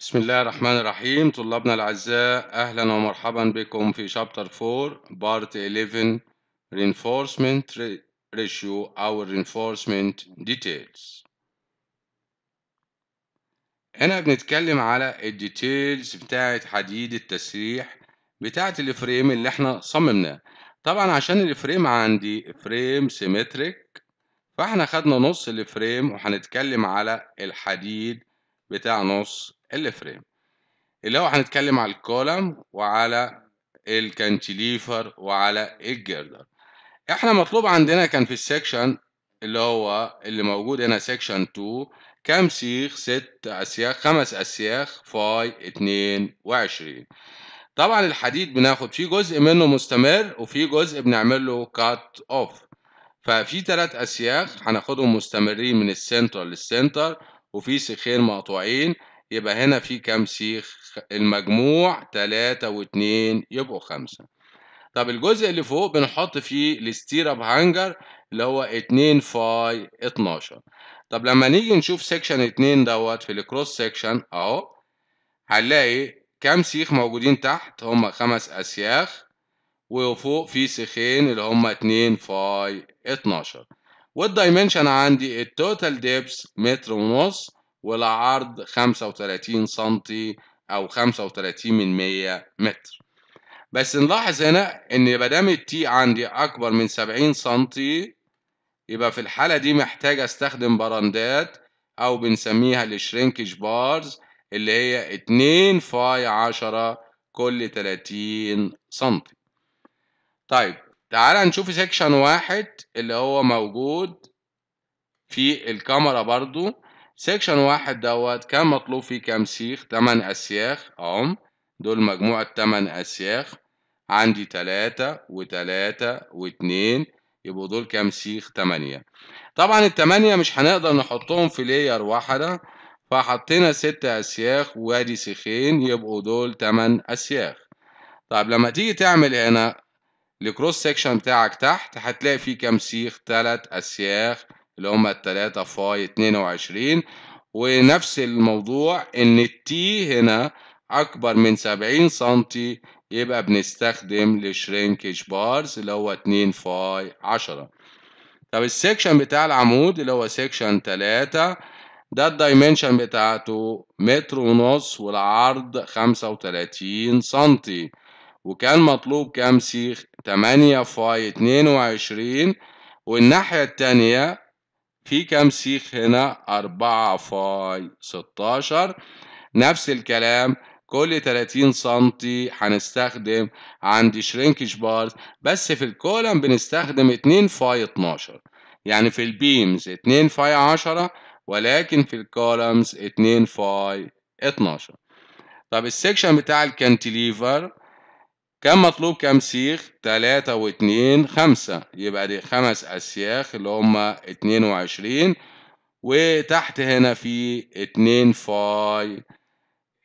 بسم الله الرحمن الرحيم طلابنا الأعزاء أهلا ومرحبا بكم في شابتر 4 بارت 11 Reinforcement Ratio أو Reinforcement Details هنا بنتكلم على الديتيلز بتاعة حديد التسريح بتاعة الفريم اللي احنا صممناه طبعا عشان الفريم عندي فريم سيمتريك فاحنا خدنا نص الفريم وهنتكلم على الحديد بتاع نص الفريم اللي هو هنتكلم على الكولم وعلى الكانتيليفر وعلى الجيردر احنا مطلوب عندنا كان في السكشن اللي هو اللي موجود هنا سكشن 2 كام سيخ ست اسياخ خمس اسياخ فاي 22 طبعا الحديد بناخد فيه جزء منه مستمر وفي جزء بنعمل له كات اوف ففي ثلاث اسياخ هناخدهم مستمرين من السنتر للسنتر وفي سيخين مقطوعين يبقى هنا في كام سيخ المجموع تلاتة واتنين يبقوا خمسة طب الجزء اللي فوق بنحط فيه الستيراب هانجر اللي هو اتنين فاي اتناشر طب لما نيجي نشوف سيكشن اتنين دوت في الكروس سيكشن اهو هنلاقي كام سيخ موجودين تحت هما خمس اسياخ وفوق في سيخين اللي هما اتنين فاي اتناشر والدايمنشن عندي التوتال ديبس متر ونص والعرض 35 سنتي او 35 من 100 متر بس نلاحظ هنا ان مادام التي عندي اكبر من 70 سنتي يبقى في الحالة دي محتاج استخدم براندات او بنسميها الشرينكج بارز اللي هي 2 فاي 10 كل 30 سنتي طيب تعال نشوف سيكشن واحد اللي هو موجود في الكاميرا برضو سيكشن واحد دوت كان مطلوب فيه كام سيخ تمن أسياخ أهم دول مجموعة تمن أسياخ عندي تلاتة وتلاتة واتنين يبقوا دول كام سيخ تمانية طبعا التمانية مش هنقدر نحطهم في لير واحدة فحطينا ستة أسياخ وادي سيخين يبقوا دول تمن أسياخ طب لما تيجي تعمل هنا الكروس سيكشن بتاعك تحت هتلاقي فيه كام سيخ تلات اسياخ اللي هما التلاتة فاي اتنين وعشرين ونفس الموضوع ان التي هنا اكبر من سبعين سنتي يبقى بنستخدم الشرينكج بارز اللي هو اتنين فاي عشرة طب السكشن بتاع العمود اللي هو سكشن تلاتة ده الدايمنشن بتاعته متر ونص والعرض خمسة وتلاتين سنتي وكان مطلوب كام سيخ تمانية فاي اتنين وعشرين والناحية التانية في كام سيخ هنا أربعة فاي ستاشر نفس الكلام كل 30 سنتي هنستخدم عند شرينكش بارز بس في الكولم بنستخدم 2 فاي 12 يعني في البيمز 2 فاي 10 ولكن في الكولمز 2 فاي 12 طب السكشن بتاع الكانتيليفر كان مطلوب كام سيخ تلاتة واتنين خمسة يبقى دي خمس أسياخ اللي هما اتنين وعشرين وتحت هنا في اتنين فاي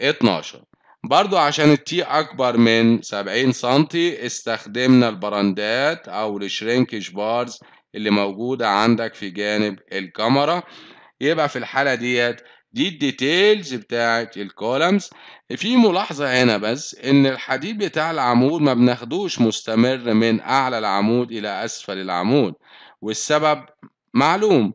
اتناشر برضو عشان التي أكبر من سبعين سنتي استخدمنا البراندات أو الشرينكش بارز اللي موجودة عندك في جانب الكاميرا يبقى في الحالة ديت دي الديتيلز بتاعت الكولمز في ملاحظة هنا بس إن الحديد بتاع العمود ما بناخدوش مستمر من أعلى العمود إلى أسفل العمود والسبب معلوم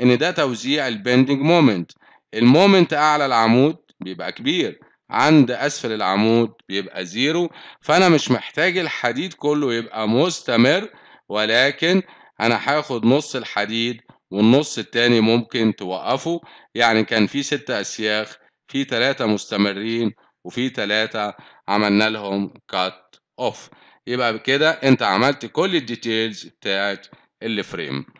إن ده توزيع البندنج مومنت المومنت أعلى العمود بيبقى كبير عند أسفل العمود بيبقى زيرو فأنا مش محتاج الحديد كله يبقى مستمر ولكن أنا هاخد نص الحديد والنص التاني ممكن توقفه يعني كان في ستة أسياخ في تلاتة مستمرين وفي تلاتة عملنا لهم كات اوف يبقى بكده انت عملت كل الديتيلز بتاعت الفريم